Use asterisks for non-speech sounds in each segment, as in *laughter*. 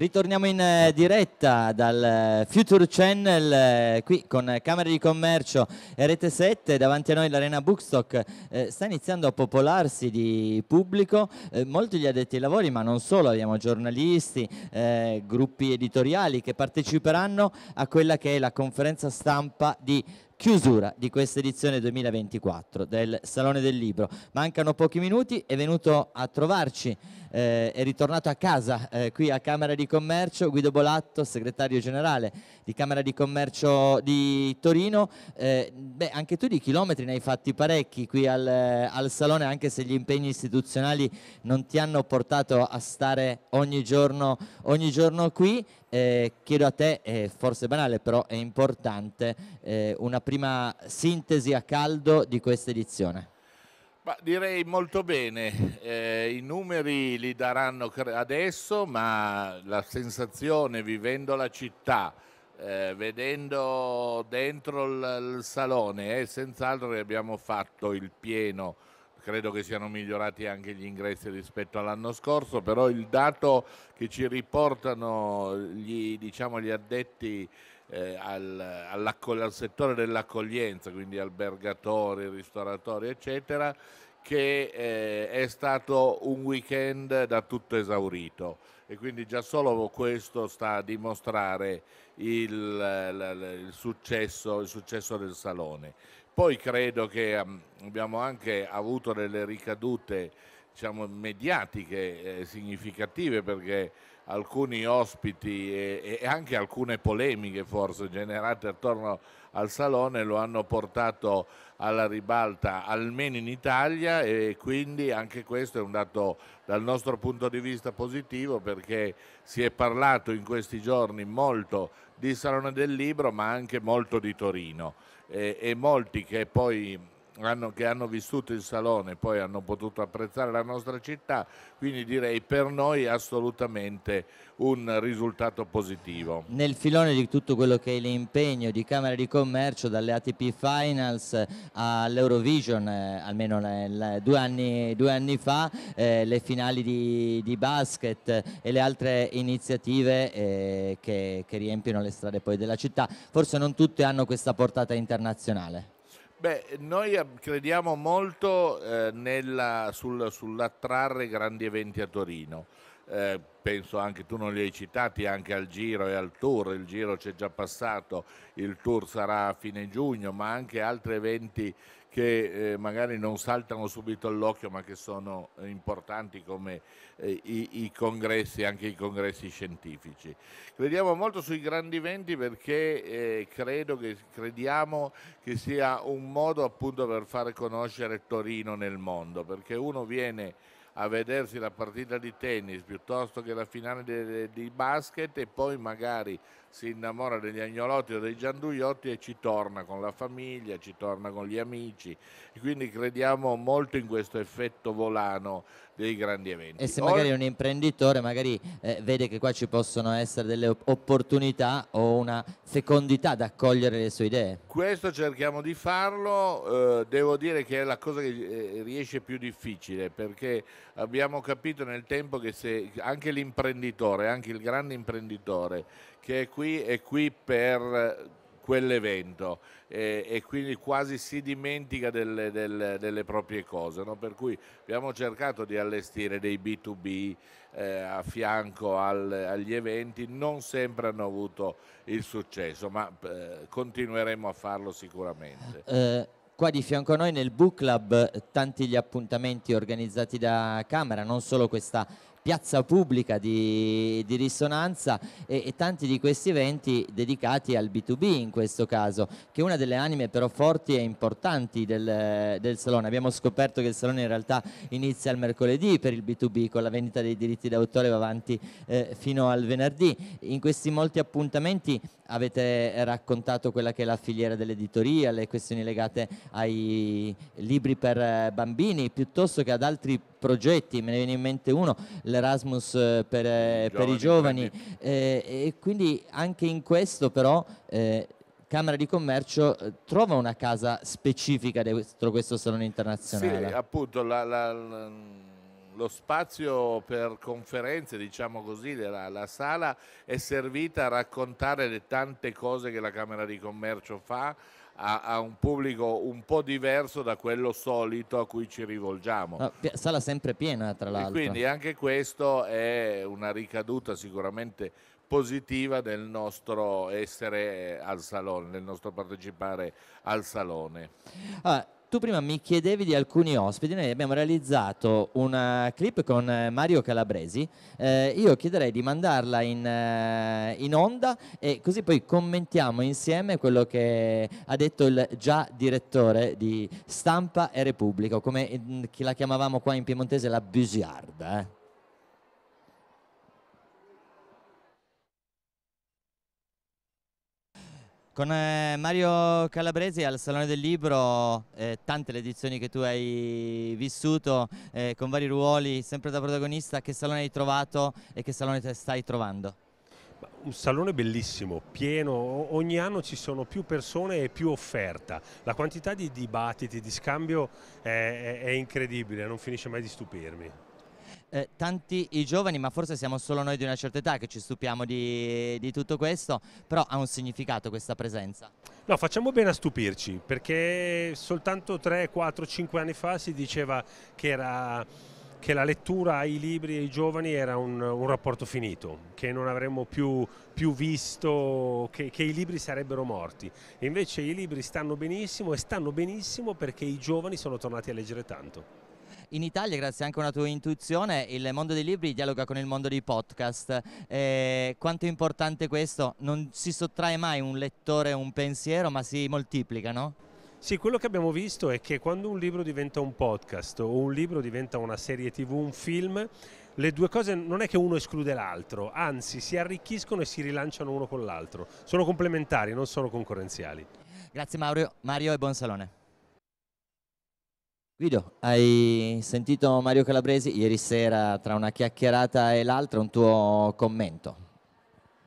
Ritorniamo in eh, diretta dal eh, Future Channel eh, qui con Camere di Commercio e Rete 7, davanti a noi l'Arena Bookstock eh, sta iniziando a popolarsi di pubblico, eh, molti gli addetti ai lavori ma non solo, abbiamo giornalisti, eh, gruppi editoriali che parteciperanno a quella che è la conferenza stampa di chiusura di questa edizione 2024 del Salone del Libro. Mancano pochi minuti, è venuto a trovarci, eh, è ritornato a casa eh, qui a Camera di Commercio Guido Bolatto, segretario generale di Camera di Commercio di Torino. Eh, beh, anche tu di chilometri ne hai fatti parecchi qui al, eh, al Salone, anche se gli impegni istituzionali non ti hanno portato a stare ogni giorno, ogni giorno qui eh, chiedo a te, è forse banale però è importante, eh, una prima sintesi a caldo di questa edizione. Ma direi molto bene, eh, i numeri li daranno adesso, ma la sensazione vivendo la città, eh, vedendo dentro il, il salone, è eh, senz'altro che abbiamo fatto il pieno credo che siano migliorati anche gli ingressi rispetto all'anno scorso, però il dato che ci riportano gli, diciamo, gli addetti eh, al, al, settore dell'accoglienza, quindi albergatori, ristoratori, eccetera, che eh, è stato un weekend da tutto esaurito e quindi già solo questo sta a dimostrare il, il, successo, il successo del salone. Poi credo che ehm, abbiamo anche avuto delle ricadute diciamo, mediatiche eh, significative perché alcuni ospiti e, e, anche alcune polemiche forse generate attorno al salone lo hanno portato alla ribalta almeno in Italia e quindi anche questo è un dato dal nostro punto di vista positivo perché si è parlato in questi giorni molto di Salone del Libro ma anche molto di Torino e, eh, e molti che poi hanno, che hanno vissuto il Salone e poi hanno potuto apprezzare la nostra città, quindi direi per noi assolutamente un risultato positivo. Nel filone di tutto quello che è l'impegno di Camera di Commercio, dalle ATP Finals all'Eurovision, eh, almeno nel, eh, due, anni, due, anni, fa, eh, le finali di, di, basket e le altre iniziative eh, che, che riempiono le strade poi della città, forse non tutte hanno questa portata internazionale. Beh, noi eh, crediamo molto eh, nella, sul, sull'attrarre grandi eventi a Torino. Eh, penso anche tu non li hai citati anche al giro e al tour, il giro c'è già passato, il tour sarà a fine giugno, ma anche altri eventi che eh, magari non saltano subito all'occhio ma che sono importanti come eh, i, i, congressi, anche i congressi scientifici. Crediamo molto sui grandi eventi perché eh, che, crediamo che sia un modo appunto per far conoscere Torino nel mondo, perché uno viene a vedersi la partita di tennis piuttosto che la finale di basket e poi magari si innamora degli agnolotti o dei gianduiotti e ci torna con la famiglia, ci torna con gli amici. E quindi crediamo molto in questo effetto volano dei grandi eventi. E se magari un imprenditore magari, eh, vede che qua ci possono essere delle opportunità o una fecondità da accogliere le sue idee? Questo cerchiamo di farlo, eh, devo dire che è la cosa che eh, riesce più difficile perché abbiamo capito nel tempo che se anche l'imprenditore, anche il grande imprenditore che è qui, è qui per quell'evento e, e, quindi quasi si dimentica delle, delle, delle proprie cose. No? Per cui abbiamo cercato di allestire dei B2B eh, a fianco al, agli eventi, non sempre hanno avuto il successo, ma eh, continueremo a farlo sicuramente. Eh, qua di fianco a noi nel Book Club tanti gli appuntamenti organizzati da Camera, non solo questa piazza pubblica di, di risonanza e, e, tanti di questi eventi dedicati al B2B in questo caso, che è una delle anime però forti e importanti del, del Salone. Abbiamo scoperto che il Salone in realtà inizia il mercoledì per il B2B con la vendita dei diritti d'autore va avanti eh, fino al venerdì. In questi molti appuntamenti avete raccontato quella che è la filiera dell'editoria, le questioni legate ai libri per eh, bambini, piuttosto che ad altri progetti, me ne viene in mente uno, l'Erasmus eh, per, eh, per i giovani, eh, e quindi anche in questo però... Eh, Camera di Commercio eh, trova una casa specifica dentro questo salone internazionale. Sì, appunto, la, la, la lo spazio per conferenze, diciamo così, della, la sala è servita a raccontare le tante cose che la Camera di Commercio fa a, a un pubblico un po' diverso da quello solito a cui ci rivolgiamo. No, sala sempre piena, tra l'altro. E quindi anche questo è una ricaduta sicuramente positiva del nostro essere al salone, del nostro partecipare al salone. Ah tu prima mi chiedevi di alcuni ospiti, noi abbiamo realizzato una clip con eh, Mario Calabresi, eh, io chiederei di mandarla in, eh, in, onda e così poi commentiamo insieme quello che ha detto il già direttore di Stampa e Repubblico, come mm, la chiamavamo qua in piemontese la bugiarda. Eh. Con eh, Mario Calabresi al Salone del Libro, eh, tante le edizioni che tu hai vissuto, eh, con vari ruoli, sempre da protagonista, che salone hai trovato e che salone stai trovando? Un salone bellissimo, pieno, ogni anno ci sono più persone e più offerta, la quantità di dibattiti, di scambio è, eh, è, è incredibile, non finisce mai di stupirmi eh, tanti i giovani, ma forse siamo solo noi di una certa età che ci stupiamo di, di tutto questo, però ha un significato questa presenza. No, facciamo bene a stupirci, perché soltanto 3, 4, 5 anni fa si diceva che era che la lettura ai libri e ai giovani era un, un rapporto finito, che non avremmo più, più visto, che, che, i libri sarebbero morti. invece i libri stanno benissimo e stanno benissimo perché i giovani sono tornati a leggere tanto in Italia, grazie anche a una tua intuizione, il mondo dei libri dialoga con il mondo dei podcast. Eh, quanto è importante questo? Non si sottrae mai un lettore un pensiero, ma si moltiplicano? Sì, quello che abbiamo visto è che quando un libro diventa un podcast o un libro diventa una serie tv, un film, le due cose non è che uno esclude l'altro, anzi si arricchiscono e si rilanciano uno con l'altro. Sono complementari, non sono concorrenziali. Grazie Mario, Mario e buon salone. Guido, hai sentito Mario Calabresi ieri sera tra una chiacchierata e l'altra un tuo commento?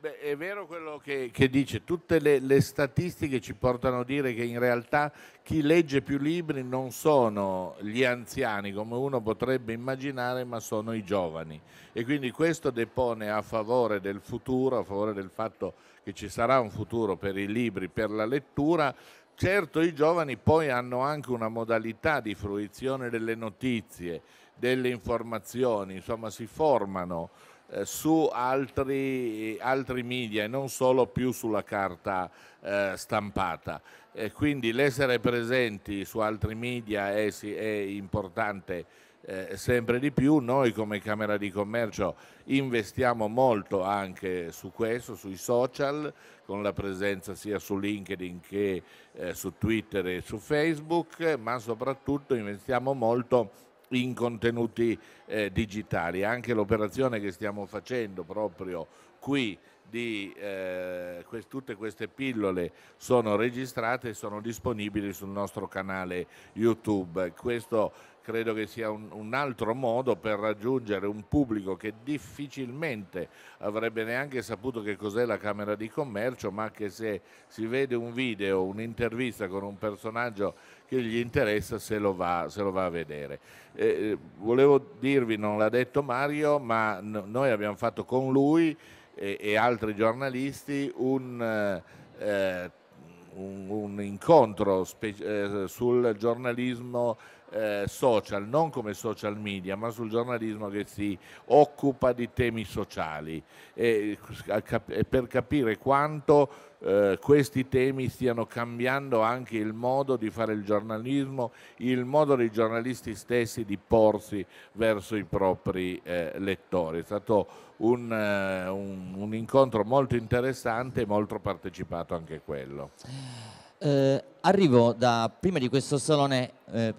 Beh, è vero quello che, che dice, tutte le, le, statistiche ci portano a dire che in realtà chi legge più libri non sono gli anziani come uno potrebbe immaginare ma sono i giovani e quindi questo depone a favore del futuro, a favore del fatto che ci sarà un futuro per i libri, per la lettura Certo i giovani poi hanno anche una modalità di fruizione delle notizie, delle informazioni, insomma si formano eh, su altri, altri, media e non solo più sulla carta eh, stampata. E quindi l'essere presenti su altri media è, è importante eh, sempre di più. Noi come Camera di Commercio investiamo molto anche su questo, sui social, con la presenza sia su LinkedIn che eh, su Twitter e su Facebook, ma soprattutto investiamo molto in contenuti eh, digitali. Anche l'operazione che stiamo facendo proprio qui di eh, quest tutte queste pillole sono registrate e sono disponibili sul nostro canale YouTube. Questo credo che sia un, un, altro modo per raggiungere un pubblico che difficilmente avrebbe neanche saputo che cos'è la Camera di Commercio, ma che se si vede un video, un'intervista con un personaggio che gli interessa se lo va, se lo va a vedere. Eh, eh volevo dirvi, non l'ha detto Mario, ma no, noi abbiamo fatto con lui e, e altri giornalisti un... Eh, un, un incontro eh, sul giornalismo eh, social, non come social media, ma sul giornalismo che si occupa di temi sociali e, e per capire quanto eh, questi temi stiano cambiando anche il modo di fare il giornalismo, il modo dei giornalisti stessi di porsi verso i propri eh, lettori. È stato un, eh, un, un, incontro molto interessante e molto partecipato anche quello. Eh, arrivo da prima di questo salone, eh,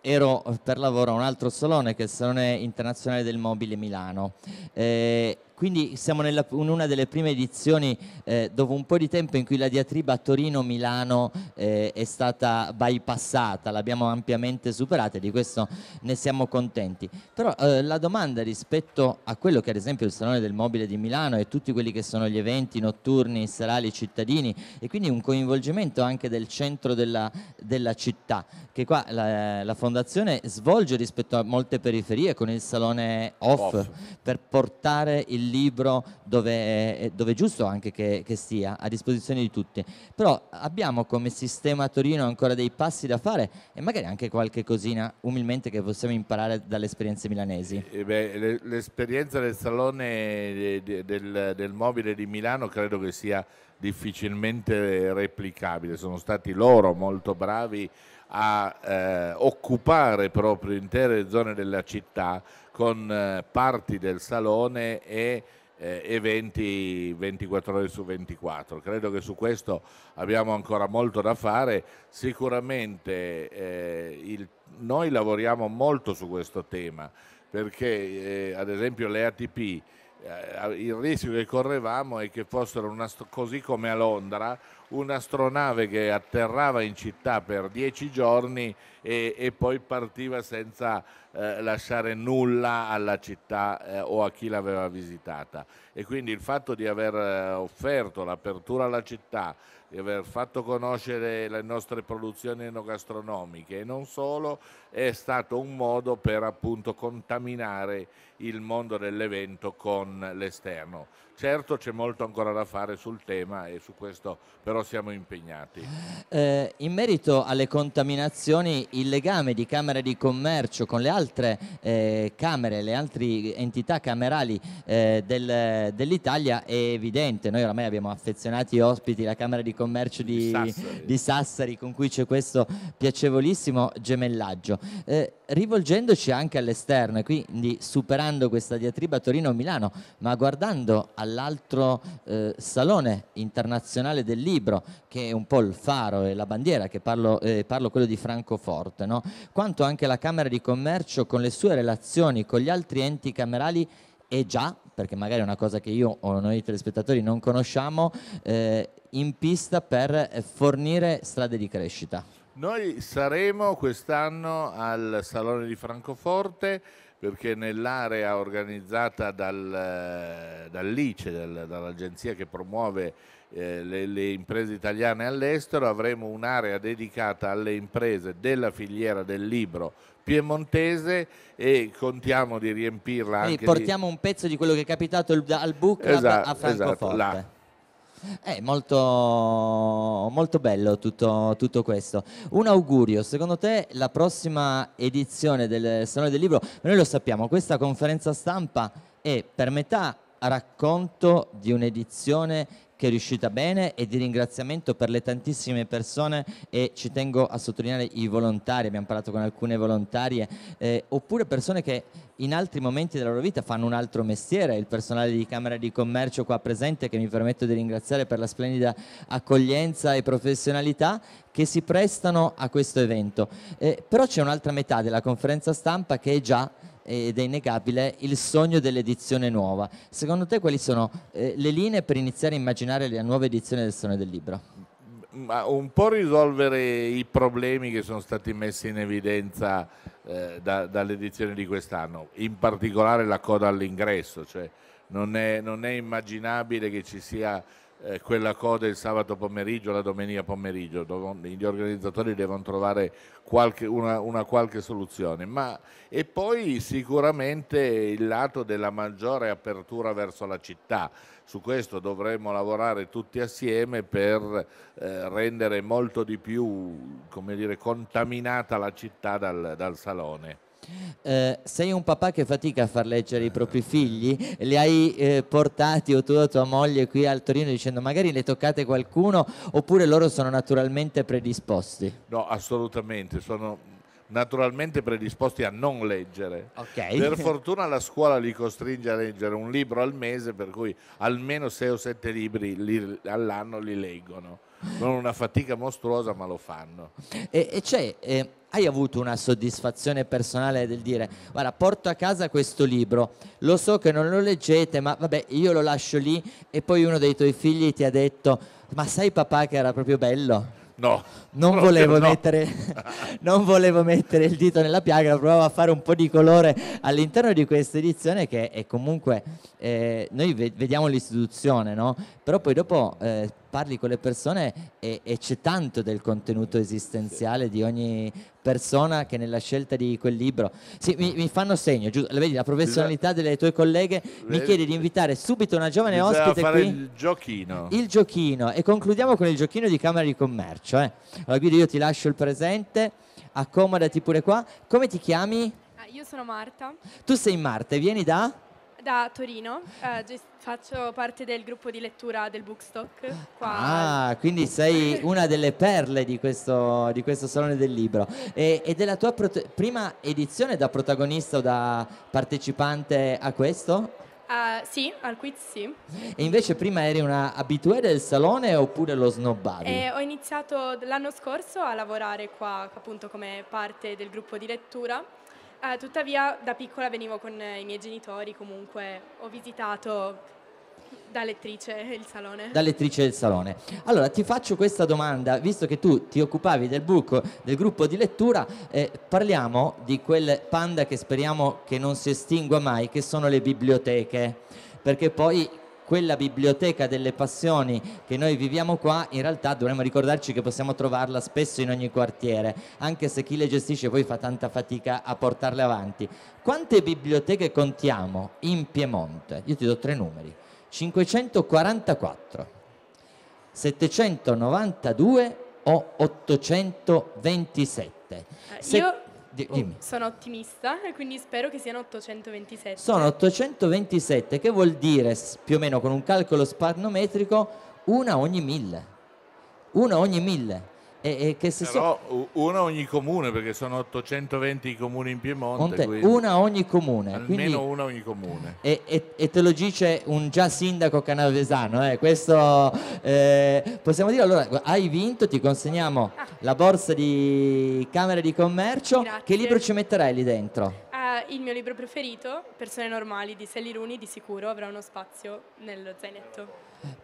ero per lavoro a un altro salone che è il Salone Internazionale del Mobile Milano eh, quindi siamo nella, in una delle prime edizioni eh, dopo un po' di tempo in cui la diatriba Torino-Milano eh, è stata bypassata, l'abbiamo ampiamente superata e di questo ne siamo contenti. Però eh, la domanda rispetto a quello che ad esempio il Salone del Mobile di Milano e tutti quelli che sono gli eventi notturni, serali, cittadini e quindi un coinvolgimento anche del centro della, della città che qua la, la, fondazione svolge rispetto a molte periferie con il Salone off, off. per portare il libro dove, dove è giusto anche che, che, sia a disposizione di tutti. Però abbiamo come sistema Torino ancora dei passi da fare e magari anche qualche cosina umilmente che possiamo imparare dalle esperienze milanesi. Eh, eh beh, l'esperienza del salone eh, del, del, del mobile di Milano credo che sia difficilmente replicabile, sono stati loro molto bravi a eh, occupare proprio intere zone della città con eh, parti del salone e eh, eventi 24 ore su 24. Credo che su questo abbiamo ancora molto da fare, sicuramente eh, il, noi lavoriamo molto su questo tema perché eh, ad esempio le ATP eh, il rischio che correvamo è che fossero, una, così come a Londra, un'astronave che atterrava in città per dieci giorni e, e poi partiva senza eh, lasciare nulla alla città eh, o a chi l'aveva visitata. E quindi il fatto di aver eh, offerto l'apertura alla città, di aver fatto conoscere le nostre produzioni enogastronomiche e non solo, è stato un modo per appunto contaminare il mondo dell'evento con l'esterno. Certo c'è molto ancora da fare sul tema e su questo però siamo impegnati. Eh, in merito alle contaminazioni, il legame di Camera di Commercio con le altre eh, Camere, le altre entità camerali eh, del, dell'Italia è evidente. Noi oramai abbiamo affezionati ospiti la Camera di Commercio di, di, Sassari. di Sassari. con cui c'è questo piacevolissimo gemellaggio. Eh, rivolgendoci anche all'esterno e quindi superando questa diatriba Torino-Milano, ma guardando alla all'altro eh, salone internazionale del libro, che è un po' il faro e la bandiera, che parlo, eh, parlo quello di Francoforte, no? quanto anche la Camera di Commercio con le sue relazioni con gli altri enti camerali è già, perché magari è una cosa che io o noi telespettatori non conosciamo, eh, in pista per fornire strade di crescita. Noi saremo quest'anno al Salone di Francoforte perché nell'area organizzata dal, eh, dall'ICE, dal, dall'agenzia che promuove eh, le, le, imprese italiane all'estero, avremo un'area dedicata alle imprese della filiera del libro piemontese e contiamo di riempirla Quindi anche portiamo di... un pezzo di quello che è capitato al book esatto, a Francoforte. Esatto, è eh, molto, molto bello tutto, tutto, questo. Un augurio, secondo te la prossima edizione del Salone del Libro, noi lo sappiamo, questa conferenza stampa è per metà racconto di un'edizione che è riuscita bene e di ringraziamento per le tantissime persone e ci tengo a sottolineare i volontari, abbiamo parlato con alcune volontarie, eh, oppure persone che in altri momenti della loro vita fanno un altro mestiere, il personale di Camera di Commercio qua presente che mi permetto di ringraziare per la splendida accoglienza e professionalità che si prestano a questo evento. Eh, però c'è un'altra metà della conferenza stampa che è già ed è innegabile il sogno dell'edizione nuova. Secondo te quali sono eh, le linee per iniziare a immaginare la nuova edizione del Sogno del Libro? Ma un po' risolvere i problemi che sono stati messi in evidenza eh, da, dall'edizione di quest'anno, in particolare la coda all'ingresso, cioè non è, non è immaginabile che ci sia eh, quella coda il sabato pomeriggio, la domenica pomeriggio, dove gli organizzatori devono trovare qualche, una, una, qualche soluzione. Ma, e poi sicuramente il lato della maggiore apertura verso la città, su questo dovremmo lavorare tutti assieme per eh, rendere molto di più dire, contaminata la città dal, dal salone. Eh, sei un papà che fatica a far leggere i propri figli, li hai eh, portati o tu o tua moglie qui al Torino dicendo magari le toccate qualcuno oppure loro sono naturalmente predisposti? No, assolutamente, sono naturalmente predisposti a non leggere. Okay. Per fortuna la scuola li costringe a leggere un libro al mese, per cui almeno 6 o 7 libri li, all'anno li leggono non una fatica mostruosa, ma lo fanno. E, e c'è, eh, hai avuto una soddisfazione personale del dire, guarda, porto a casa questo libro, lo so che non lo leggete, ma vabbè, io lo lascio lì e poi uno dei tuoi figli ti ha detto, ma sai papà che era proprio bello? No, non, non volevo, no. Mettere, *laughs* non volevo mettere il dito nella piaga, provavo a fare un po' di colore all'interno di questa edizione che è comunque, eh, noi vediamo l'istituzione, no? però poi dopo eh, parli con le persone e, e c'è tanto del contenuto esistenziale di ogni persona che nella scelta di quel libro. Sì, mi, mi fanno segno, giusto? Vedi la professionalità delle tue colleghe. Mi chiedi di invitare subito una giovane Bisogna ospite fare qui. Il giochino. Il giochino. E concludiamo con il giochino di Camera di Commercio. Eh. Allora, Guido, io ti lascio il presente. Accomodati pure qua. Come ti chiami? Ah, io sono Marta. Tu sei Marta e vieni da? da Torino, eh, faccio parte del gruppo di lettura del Bookstock. Qua. Ah, quindi sei *laughs* una delle perle di questo, di questo Salone del Libro. E, e della tua prote- prima edizione da protagonista o da partecipante a questo? Uh, sì, al quiz sì. E invece prima eri una abituée del salone oppure lo snobbavi? Eh, ho iniziato l'anno scorso a lavorare qua appunto come parte del gruppo di lettura Uh, tuttavia da piccola venivo con eh, i miei genitori, comunque ho visitato da lettrice il salone. Da lettrice del salone. Allora ti faccio questa domanda, visto che tu ti occupavi del buco del gruppo di lettura, eh, parliamo di quel panda che speriamo che non si estingua mai, che sono le biblioteche, perché poi quella biblioteca delle passioni che noi viviamo qua, in realtà dovremmo ricordarci che possiamo trovarla spesso in ogni quartiere, anche se chi le gestisce poi fa tanta fatica a portarle avanti. Quante biblioteche contiamo in Piemonte? Io ti do tre numeri. 544, 792 o 827. Eh, se... Io Oh, dimmi. Sono ottimista e quindi spero che siano 827. Sono 827, che vuol dire più o meno con un calcolo spannometrico una ogni mille. Una ogni mille. E, e Però so... una ogni comune, perché sono 820 i comuni in Piemonte. Monte, una ogni comune. Almeno quindi... una ogni comune. E, e, e, te lo dice un già sindaco canavesano. Eh. Questo eh, possiamo dire allora, hai vinto, ti consegniamo ah. la borsa di Camera di Commercio. Grazie. Che libro ci metterai lì dentro? Eh, il mio libro preferito, Persone normali di Sally Rooney, di sicuro avrà uno spazio nello zainetto.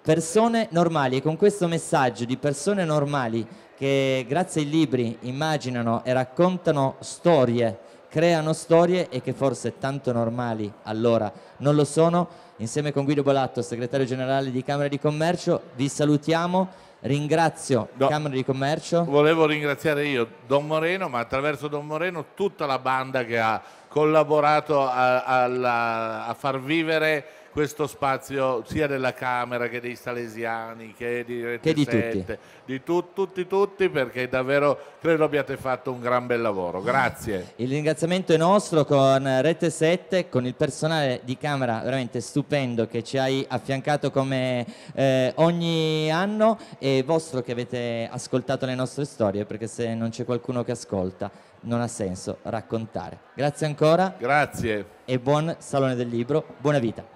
Persone normali, e con questo messaggio di persone normali che grazie ai libri immaginano e raccontano storie, creano storie e che forse tanto normali allora non lo sono, insieme con Guido Bolatto, segretario generale di Camera di Commercio, vi salutiamo Ringrazio no, Camera di Commercio. Volevo ringraziare io Don Moreno, ma attraverso Don Moreno tutta la banda che ha collaborato a, a, a far vivere questo spazio sia della Camera che dei Salesiani che di Rete che di 7, tutti, di tu, tutti, tutti perché davvero credo abbiate fatto un gran bel lavoro, grazie. Il ringraziamento è nostro con Rete 7, con il personale di Camera veramente stupendo che ci hai affiancato come eh, ogni anno e vostro che avete ascoltato le nostre storie perché se non c'è qualcuno che ascolta non ha senso raccontare. Grazie ancora. Grazie. E buon Salone del Libro, buona vita.